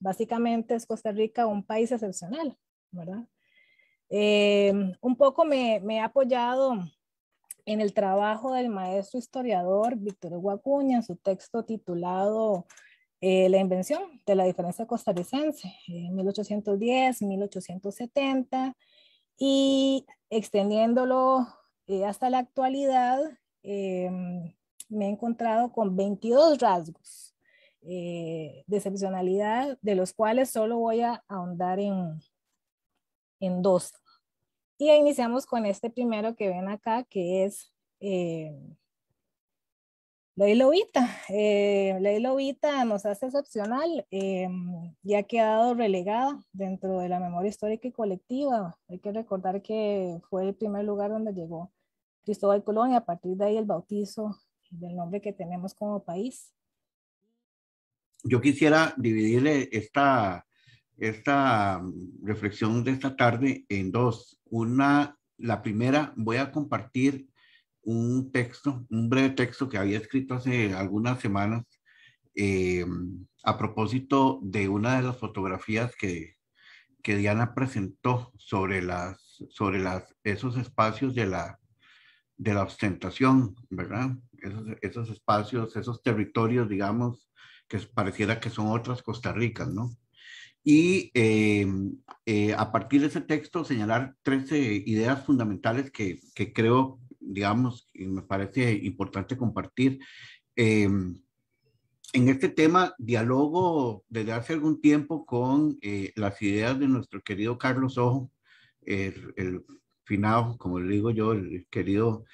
básicamente es Costa Rica un país excepcional, ¿verdad? Eh, un poco me, he apoyado en el trabajo del maestro historiador Víctor Guacuña en su texto titulado eh, La invención de la diferencia costarricense, eh, en 1810-1870, y extendiéndolo hasta la actualidad, me he encontrado con 22 rasgos eh, de excepcionalidad, de los cuales solo voy a ahondar en, en dos. Y iniciamos con este primero que ven acá, que es eh, Ley Lobita. Eh, Ley Lobita nos hace excepcional ya eh, y ha quedado relegada dentro de la memoria histórica y colectiva. Hay que recordar que fue el primer lugar donde llegó Cristóbal Colón y a partir de ahí el bautizo del nombre que tenemos como país yo quisiera dividir esta, esta mm, reflexión de esta tarde en dos. Una, la primera, voy a compartir un texto, un breve texto que había escrito hace algunas semanas eh, a propósito de una de las fotografías que, Diana presentó sobre, las, sobre las, esos espacios de la, de la ostentación, ¿verdad? esos espacios, esos territorios, digamos, que pareciera que son otras Costa Ricas, ¿no? Y eh, eh, a partir de ese texto señalar 13 ideas fundamentales que, que, creo, digamos, y me parece importante compartir. Eh, en este tema dialogo desde hace algún tiempo con las ideas de nuestro querido Carlos Ojo, el, el finado, como le digo yo, el querido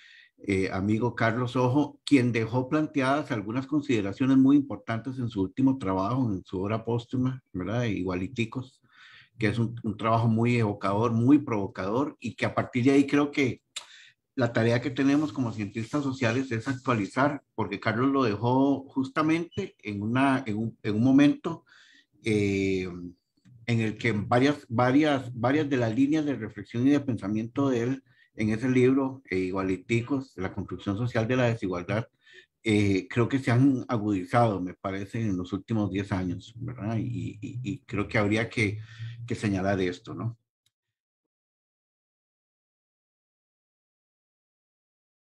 eh, amigo Carlos Ojo, quien dejó planteadas algunas consideraciones muy importantes en su último trabajo, en su obra póstuma, ¿verdad? Igualiticos, que es un, trabajo muy evocador, muy provocador y que a partir de ahí creo que la tarea que tenemos como cientistas sociales es actualizar, porque Carlos lo dejó justamente en, una, en, un, momento eh, en el que varias, varias, varias de las líneas de reflexión y de pensamiento de él en ese libro, eh, Igualiticos, la construcción social de la desigualdad, eh, creo que se han agudizado, me parece, en los últimos 10 años, ¿verdad? Y, creo que habría que, que, señalar esto, ¿no?